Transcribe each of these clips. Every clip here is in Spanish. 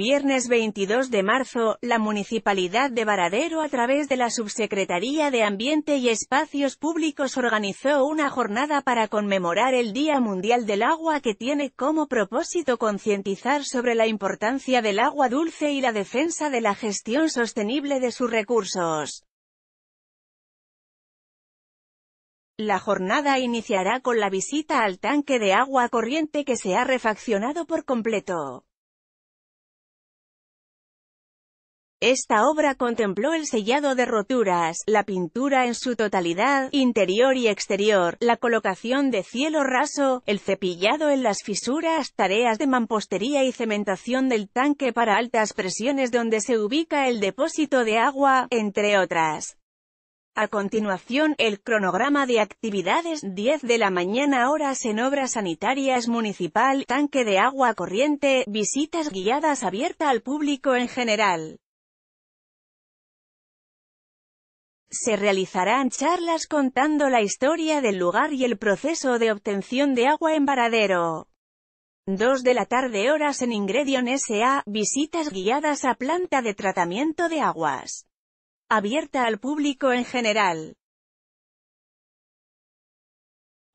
viernes 22 de marzo, la Municipalidad de Varadero a través de la Subsecretaría de Ambiente y Espacios Públicos organizó una jornada para conmemorar el Día Mundial del Agua que tiene como propósito concientizar sobre la importancia del agua dulce y la defensa de la gestión sostenible de sus recursos. La jornada iniciará con la visita al tanque de agua corriente que se ha refaccionado por completo. Esta obra contempló el sellado de roturas, la pintura en su totalidad, interior y exterior, la colocación de cielo raso, el cepillado en las fisuras, tareas de mampostería y cementación del tanque para altas presiones donde se ubica el depósito de agua, entre otras. A continuación, el cronograma de actividades, 10 de la mañana horas en obras sanitarias municipal, tanque de agua corriente, visitas guiadas abierta al público en general. Se realizarán charlas contando la historia del lugar y el proceso de obtención de agua en Varadero. 2 de la tarde horas en Ingredion S.A., visitas guiadas a planta de tratamiento de aguas. Abierta al público en general.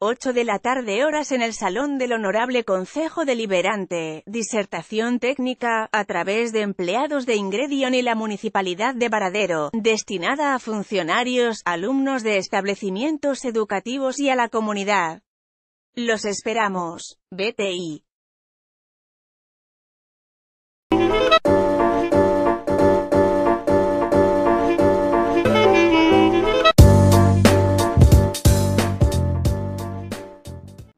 8 de la tarde horas en el Salón del Honorable Consejo Deliberante, disertación técnica, a través de empleados de Ingredion y la Municipalidad de Varadero, destinada a funcionarios, alumnos de establecimientos educativos y a la comunidad. Los esperamos. BTI.